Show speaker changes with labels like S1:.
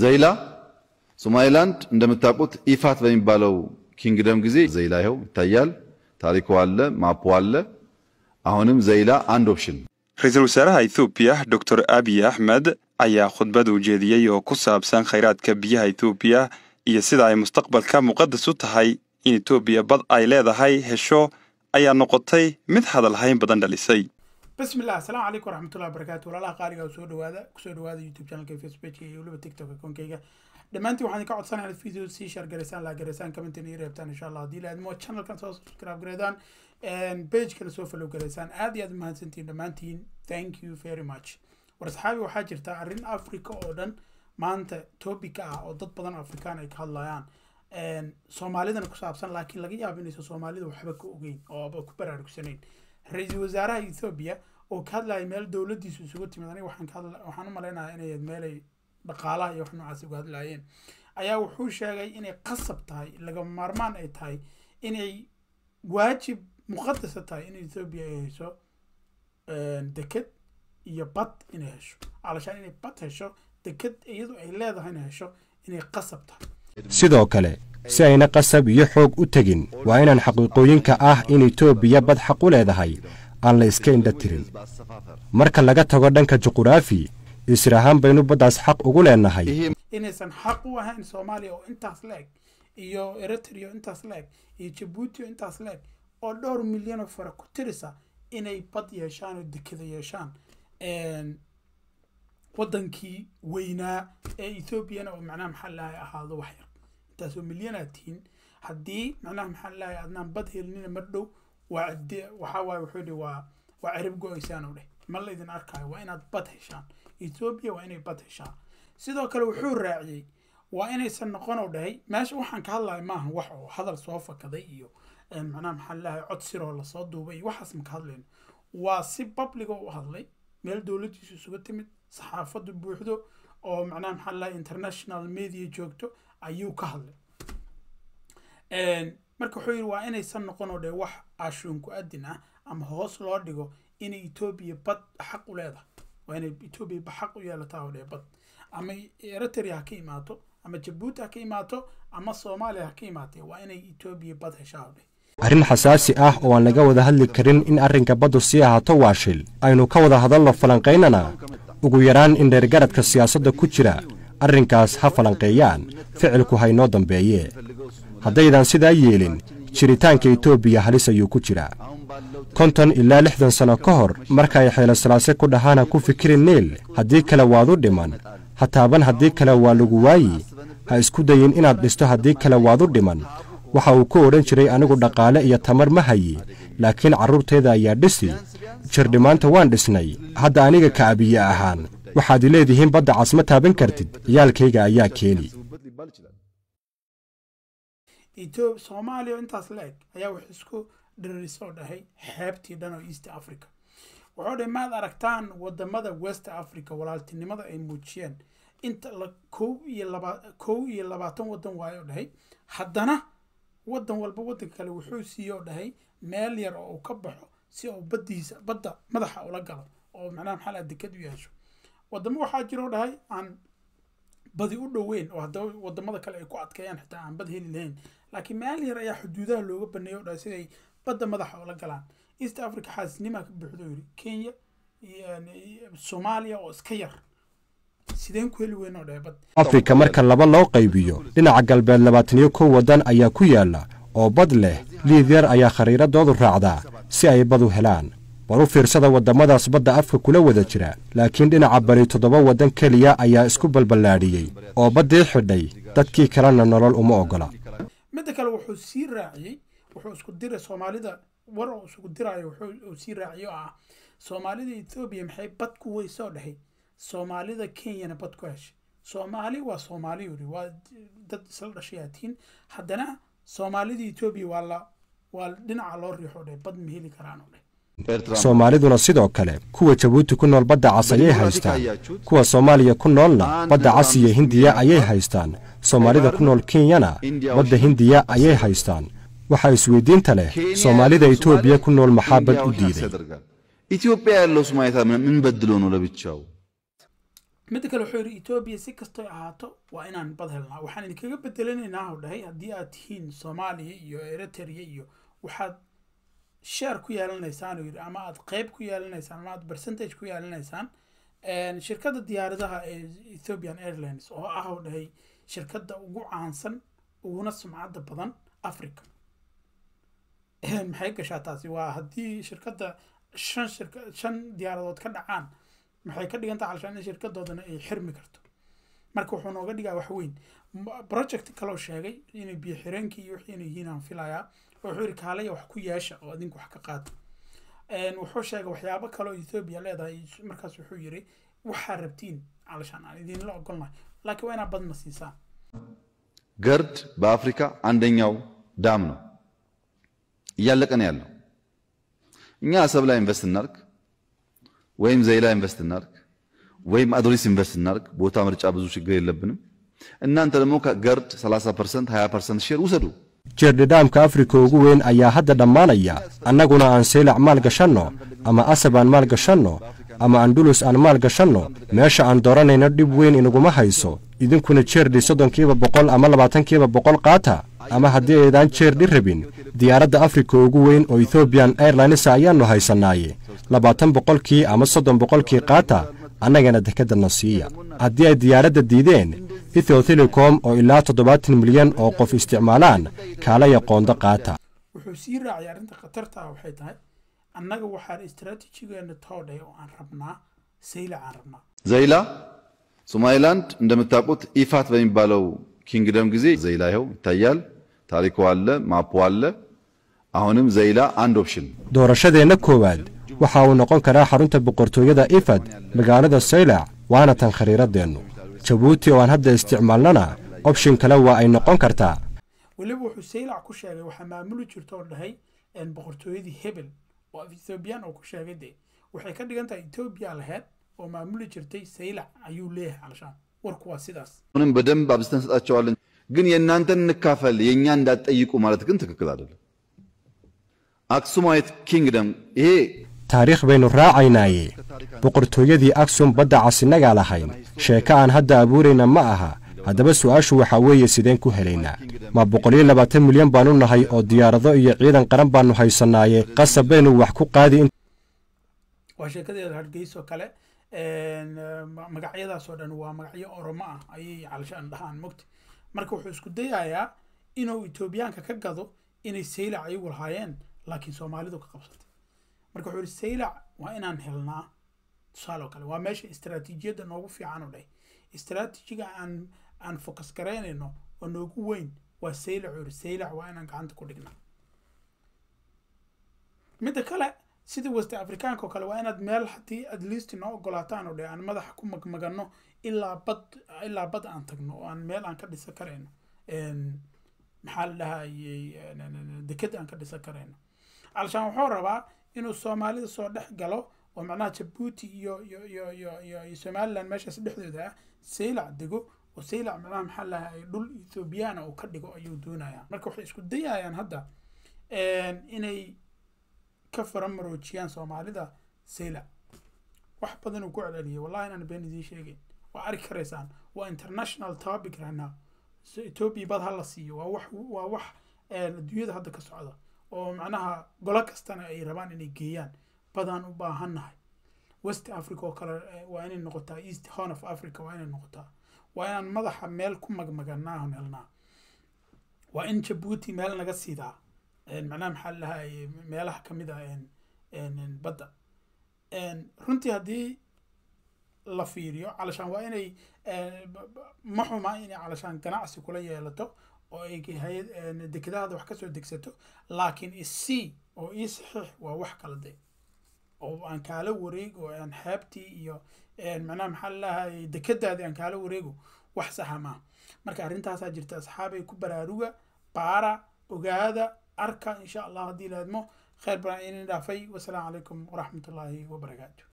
S1: ዘይላ ሶማሊላንድ እንደምታውቁት ኢፋት በሚባለው ኪንግደም ጊዜ ዘይላ ይኸው ይታያል። ታሪኩ አለ፣ ማፑ አለ። አሁንም ዘይላ አንድ
S2: ኦፕሽን። Ra-iisul Wasaaraha Itoobiya Dr Abiy Axmed ayaa khudbad u jeediyey oo ku saabsan khayraadka biyaha Itoobiya iyo sida ay mustaqbalka muqadas u tahay in Itoobiya bad ay leedahay hesho ayaa noqotay mid hadalhayn badan dhalisay
S3: bismi llah asalaamu calaykum waraxmatullahi wabarakatu walaalaha qaaliga soo dhawaada kusoo dhawaada youtube channelka facebookeyga iyo weliba tiktok konkeyga dhammaantiin waxaan ka codsanaya inaad video sii shar garaysaan laa garaysaan commentin iyo reebtaan insha allah haddii laad channelkan soo subscribe gareydaan pagekana soo follow garaysaan aad iyo aad umahadsantiin dhammaantiin thank you very much war saxaabi waxaa jirta arrin africa oo dhan maanta topic ah oo dad badan afrikaan ay ka hadlayaan soomaalidana ku saabsan laakiin laga yaabo inaysan soomaalida waxba ka ogeyn oo aba ku baraarugsanayn ra-iisul wasaaraha ethoobia oo ka hadlaaya meel dowladiisu isugu timid aniga waxaan ka inay meelay dhaqaalaha iyo wax noocaas uga hadlaayeen ayaa wuxuu sheegay inay qasab tahay laga maarmaan ay tahay inay waajib muqadasa tahay in ethoobiya ay hayso deked iyo bad inay hesho alashaan inay bad hesho deked iyadu ay leedahayna hesho inay qasab tahay
S2: sidoo kale si ayna qasab iyo xoog u tegin waa inaan xaqiiqooyinka ah in etoobiya bad xaq u leedahay aan la iska indha tirin marka laga tago dhanka juquraafi isir ahaan baynu baddaas xaq ugu leenahay
S3: inaysan xaq u ahayn soomaaliya oo intaas leeg iyo eritrea oo intaas la iyo jabuuti oo intaas la oo dhowr milyanoo fara ku tirisa inay bad yeeshaan oo dekeda yeeshaan waddankii weynaa ee ethoobiyana oo macnaha maxaa lahay ahaado wax yar intaasoo milyan haddii macnaha maxaa adnaan bad helnina mar dhow waa cid waxaawaaye wuxuu dhi waa waa cirib go-aysaanu dheh ma laydin arkaayo waa inaad bad heshaan etoobiya waa inay bad heshaan sidoo kale wuxuu raaciyey waa inaysan noqonuu dhahay meesha waxaan ka hadlayo maaha wax oo hadal soo fakaday iyo macnaha maxaa lalahay cod lasoo duubay iyo waxaas maka hadlayno waa si babliga u hadlay meel dowladdiisu isuga timid saxaafadu buuxdo oo macnaha maxaa lalahay international media joogto ayuu ka hadlay marka wuxuu yidhi waa inaysan noqonoo dhahay wax cashuun ku-adin ah ama hoos loo dhigo inay etoobiya bad xaq u leedahay waa inay etoobiya xaq u yeelataa odhe bad ama eritrea ha ka imaato ama jabuuti ha ka imaato ama soomaaliya ha ka imaatee waa inay etoobiya bad heshaa odhe
S2: arrin xasaasi ah oo aan laga wada hadli karin in arrinka baddu sii ahaato waashil aynu ka wada hadalno falanqaynana ugu yaraan in dheergaradka siyaasadda ku jira arrinkaas ha falanqeeyaan ficilku haynoo dambeeye haddaydaan sidaa yeelin jiritaanka etoobiya halis ayuu ku jiraa konton ilaa lixdan sano ka hor markaay xeelosalaase ku dhahaana ku fikiri neel haddii kale waad u dhiman ha taaban haddii kale waa lagu waayi ha isku dayin inaad dhisto haddii kale waad u dhiman waxa uu ku odhan jiray anigu dhaqaale iyo tamar ma hayi laakiin carruurteeda ayaa dhisi jirdhimaanta waan dhisnay hadda aniga ka'abiye ahaan waxaad leedihiin badda cas ma taaban kartid ciyaalkayga ayaa keeni
S3: etoob soomaaliya intaas la eg ayaa wax isku dhiririsoo dhahay xeebtii dhan oo east africa wuxuu dhahay maad aragtaan wadamada west africa walaaltinimada ay muujiyeen inta kow iyo labaatan wadan waayo dhahay haddana wadan walba wadanka kale wuxuu siiyo dhahay meel yar oo uu ka baxo si uu badiisa badda madaxa ula galo oo macnaha maxaa la deked u yeesho wadamo waxaa jiroo dhahay aan badi u dhoweyn oo haddaba wadamada kale ay ku adkeeyaan xitaa aan bad heli lahayn laakiin meel yar ayaa xuduudaha looga baneeyay o dha siday badda madaxa oola galaan east africa xaasnimaa ka buuxdo yiri kenya soomaaliya oo iska yar
S2: afrika marka laba loo qaybiyo dhinaca galbeed labaataniyo kow waddan ayaa ku yaala oo bad leh liidyar ayaa khariiradoodu raacdaa si ay bad u helaan waru fiirsada waddamadaas badda afka kula wada jira laakiin dhinaca bari toddoba waddan keliya ayaa isku balballaadhiyey oo baddii xidhay dadkii kalena nolol uma ogola
S3: midda kale wuxuu sii raaciyey wuxuu isku diray soomaalida war oo isugu diraayo wuxuu sii raaciyo oo ah soomaalida etoobiya maxay bad ku weysoo dhahay soomaalida kenyana bad ku heshay soomaali waa soomaali yuri waa dad isla dhashayaatiin haddana soomaalida etoobiya waa la waa dhinaca loo riixoo dhahay bad ma heli karaan oo dheh
S1: soomaaliduna
S2: sidoo kale kuwa jabuuti ku nool badda cas ayay haystaan kuwa soomaaliya ku noolna badda cas iyo hindiya ayay haystaan soomaalida ku nool kenyana badda hindiya ayay haystaan waxaa isweydiinta leh soomaalida etoobiya ku nool maxaa bad u diiday
S3: midda kale wuxuu yidhi etoobiya si kastoy ahaato waa inaan bad helnaa waxaan idinkaga bedelanaynaa hw haddii aad tihiin soomaaliya iyo eritrea iyo waxaad sheer ku yeelanaysaan uu yidhi ama aad qeyb ku yeelanaysaan ama aad percentage ku yeelanaysaan shirkadda diyaaradaha ee ethiopian airlines oo ah oo dhahay shirkadda ugu caansan uguna sumcadda badan africa maxay gashaa taasi waa haddii shirkadda shan shirka shan diyaaradood ka dhacaan maxay ka dhigan tahay halshaan in shirkadoodana ay xirmi karto marka wuxuu nooga dhigaa wax weyn project kaloo sheegay inay biyo xireenkii iyo wixii inay yihiin aan filayaa wuxuu yiri kaalaya wax ku yeesha oo adinku wax ka qaata wuxuu sheegay waxyaabo kale oo ethoobiya leedahay markaas wuxuu yiri waxaa rabtiin علشان عايزين له قلنا لكن وين بدنا سيسان
S1: قرد በአፍሪካ አንደኛው ዳም ነው እያለቀ ነው ያለው። እኛ አሰብ ላይ ኢንቨስት እናርግ ወይም ዘይላ ኢንቨስት እናርግ ወይም አዶሊስ ኢንቨስት እናርግ፣ ቦታ ምርጫ ብዙ ችግር የለብንም። እናንተ ደግሞ ከገርድ 30 ፐርሰንት 20 ፐርሰንት ሼር ውሰዱ።
S2: jeerdhidhaamka afrika ugu weyn ayaa hadda dhammaanaya annaguna aan seylac maal gashanno ama asab aan maal gashanno ama andulus aan maal gashanno meesha aan dooranayno dhib weyn inaguma hayso idinkuna jeerdhi soddonkiiba boqol ama labaatankiiba boqol qaata ama haddii aydaan jeerdhi rabin diyaaradda afrika ugu weyn oo ethoobiyan airlinesa ayaannu haysannaaye labaatan boqolkii ama soddon boqolkii qaata annagana dekeddanna siiya haddii ay diyaaradda diideen ethio telecom oo ilaa toddobaatan milyan oo qof isticmaalaan
S3: kaalaya qoonda qaata wuxuu sii raacay arrinta khatartaa waxay tahay annaga waxaan istaraatijigeena toodhay oo aan rabnaa zayla aan rabnaa
S1: ዘይላ ሶማሊላንድ እንደምታውቁት ኢፋት በሚባለው ኪንግደም ጊዜ ዘይላ ይኸው ይታያል። ታሪኩ አለ፣ ማፑ አለ። አሁንም ዘይላ አንድ ኦፕሽን
S2: doorashadeenna koowaad waxa uu noqon karaa xarunta boqortooyada ifad magaalada saylac waana tan khariiradeennu jabuuti oo aan hadda isticmaalnana opshin kale waa ay noqon kartaa
S3: weliba wuxuu saylac ku sheegay waxaa maamuli jirta oo dhahay boqortooyadii hebel oo af ethoobiyan oo ku sheegay dee waxay ka dhigan tahay ethoobiya laheyd oo maamuli jirtay saylac ayuu leeyahay alshaam warku waa sidaas
S1: በደንብ አብዝተን ሰጣቸዋለን ግን የእናንተን እንካፈል የእኛ እንዳትጠይቁ ማለት ግን ትክክል አይደለም አክሱማዊት ኪንግደም ይሄ
S2: taariikh baynu raacaynaaye boqortooyadii agsum badda casinagaa lahayn sheeko aan hadda abuurayna ma aha haddaba su-aashu waxaa weeye sideen ku helaynaa ma boqoliyo labaatan milyan baanu nahay oo diyaarado iyo ciidan qaran baanu haysannaaye qasab baynu wax ku qaadi
S3: waa sheekadeeda hargeyso kale magacyadaasoo dhan waa magacyo oromo ah ayay calashaan dhahaan mogta marka wuxuu isku dayayaa inuu etoobiyaanka ka gado inay seyla iyagu lahaayeen laakiin soomaalidu ka qabsatay marka wuxuu ihi saylac waa inaan helnaa tusaale oo kale waa meesha istraatiijiyadda noogu fiican u dheh istraatiijiga aan aan fokas garaynayno oo noogu weyn waa saylac uu saylac waa inaan gacanta ku dhignaa midda kale sida west afrikaanka oo kale waa inaad meel haddii at least noo ogolaataan oo dheh aan madaxa ku magmagano ilaa bad ilaa bad aan tagno oo aan meel aan ka dhisan karayno maxaa la dhahayey deked aan ka dhisan karayno alshaan wuxuu rabaa inuu soomaalida soo dhex galo oo macnaha jabuuti iyo iyo iyo iyo iyo somalilan meeshaas dhexdooda ah saylac dego oo saylac macnaha maxaa lahay dhul ethoobiyaana ah uu ka dhigo ayuu doonayaa marka waxay isku dayayaan hadda inay ka faramaroojiyaan soomaalida saylac wax badan ku celceliyay wallahi inaan been idiin sheegayn waa arki karaysaan waa international topic rana ethoobia bad ha la siiyo waa wax waa wax adduunyada hadda ka socda oo macnaha golo kastana ay rabaan inay geeyaan badaan u baahannahay west africa oo kale eh, waa inay noqotaa east horn of africa waa inay noqotaa waa inaan madaxa meel ku magmaganaahon helnaa waa in jabuuti meel naga siidaa macnaha maxaa lahay eh, meelaha kamid a ah, badda runtii haddii la fiiriyo calashaan waa inay eh, ma xumaa inay calashaan ganacsi kula yeelato oo eh, dekadahaada wax kasoo degsato laakiin isii oo ii saxiix waa wax kalade oo aan kaala wareeg oo aan xeebtii iyo eh, manaa maxaa lalahay eh, dekadaadii aan kaala wareego wax saxamaa ah marka arrintaasaa jirta asxaabay ku baraaruga baara ogaada arka insha allah haddii laadmo kheyr badan idin dhaafay wasalaamu calaykum waraxmat ullaahi wabarakaatu